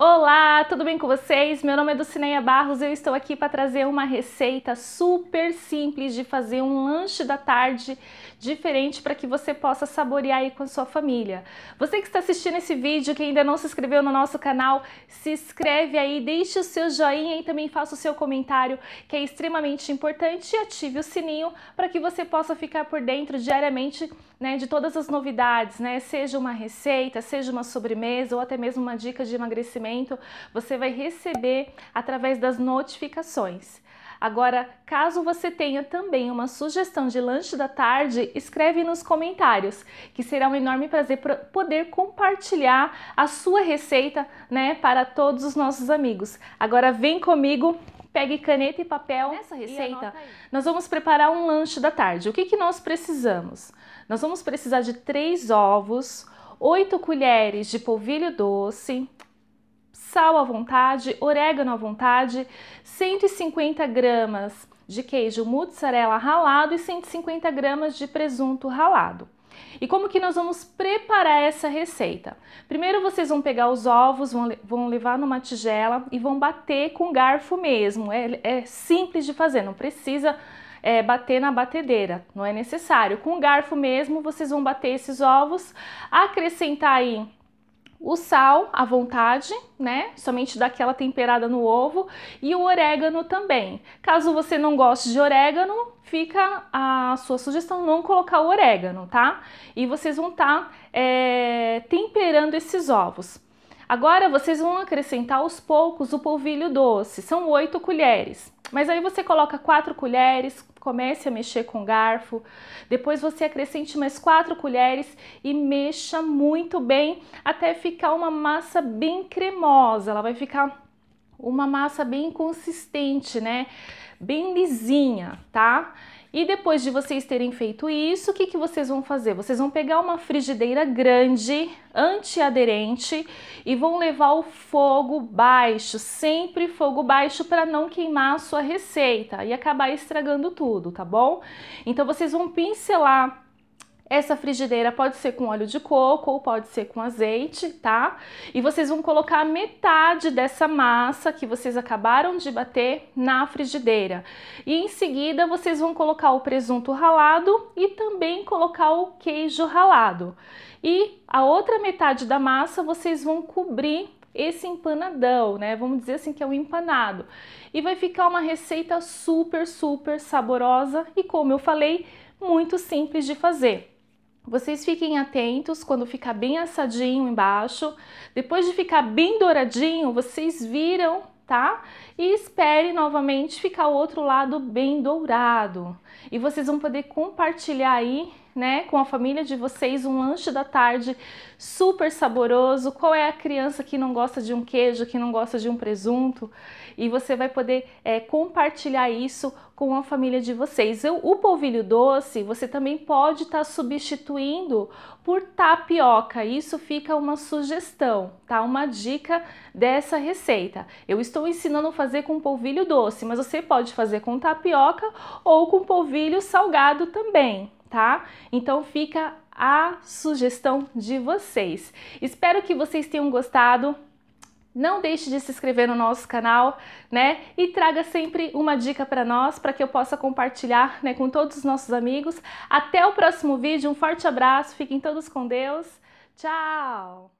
Olá, tudo bem com vocês? Meu nome é Dulcineia Barros e eu estou aqui para trazer uma receita super simples de fazer um lanche da tarde diferente para que você possa saborear aí com a sua família. Você que está assistindo esse vídeo, que ainda não se inscreveu no nosso canal, se inscreve aí, deixe o seu joinha e também faça o seu comentário, que é extremamente importante, e ative o sininho para que você possa ficar por dentro diariamente né, de todas as novidades, né? Seja uma receita, seja uma sobremesa ou até mesmo uma dica de emagrecimento atendimento, você vai receber através das notificações. Agora, caso você tenha também uma sugestão de lanche da tarde, escreve nos comentários, que será um enorme prazer poder compartilhar a sua receita, né, para todos os nossos amigos. Agora vem comigo pegue caneta e papel. Nessa receita, nós vamos preparar um lanche da tarde. O que, que nós precisamos? Nós vamos precisar de três ovos, 8 colheres de polvilho doce, sal à vontade, orégano à vontade, 150 gramas de queijo mozzarella ralado e 150 gramas de presunto ralado. E como que nós vamos preparar essa receita? Primeiro vocês vão pegar os ovos, vão, vão levar numa tigela e vão bater com garfo mesmo. É, é simples de fazer, não precisa é, bater na batedeira, não é necessário. Com garfo mesmo vocês vão bater esses ovos, acrescentar aí o sal à vontade, né? Somente daquela temperada no ovo e o orégano também. Caso você não goste de orégano, fica a sua sugestão não colocar o orégano, tá? E vocês vão estar tá, é, temperando esses ovos. Agora vocês vão acrescentar aos poucos o polvilho doce, são oito colheres. Mas aí você coloca quatro colheres, comece a mexer com garfo. Depois você acrescente mais quatro colheres e mexa muito bem até ficar uma massa bem cremosa. Ela vai ficar uma massa bem consistente, né? Bem lisinha, tá? E depois de vocês terem feito isso, o que, que vocês vão fazer? Vocês vão pegar uma frigideira grande, antiaderente, e vão levar o fogo baixo, sempre fogo baixo, para não queimar a sua receita e acabar estragando tudo, tá bom? Então vocês vão pincelar essa frigideira pode ser com óleo de coco ou pode ser com azeite, tá? E vocês vão colocar metade dessa massa que vocês acabaram de bater na frigideira. E em seguida vocês vão colocar o presunto ralado e também colocar o queijo ralado. E a outra metade da massa vocês vão cobrir esse empanadão, né? Vamos dizer assim que é um empanado. E vai ficar uma receita super, super saborosa e como eu falei, muito simples de fazer. Vocês fiquem atentos quando ficar bem assadinho embaixo. Depois de ficar bem douradinho, vocês viram, tá? E espere novamente ficar o outro lado bem dourado. E vocês vão poder compartilhar aí né, com a família de vocês, um lanche da tarde super saboroso. Qual é a criança que não gosta de um queijo, que não gosta de um presunto? E você vai poder é, compartilhar isso com a família de vocês. O polvilho doce você também pode estar tá substituindo por tapioca. Isso fica uma sugestão, tá? Uma dica dessa receita. Eu estou ensinando a fazer com polvilho doce, mas você pode fazer com tapioca ou com polvilho salgado também, tá? Então fica a sugestão de vocês. Espero que vocês tenham gostado. Não deixe de se inscrever no nosso canal, né? E traga sempre uma dica para nós, para que eu possa compartilhar né, com todos os nossos amigos. Até o próximo vídeo, um forte abraço, fiquem todos com Deus. Tchau!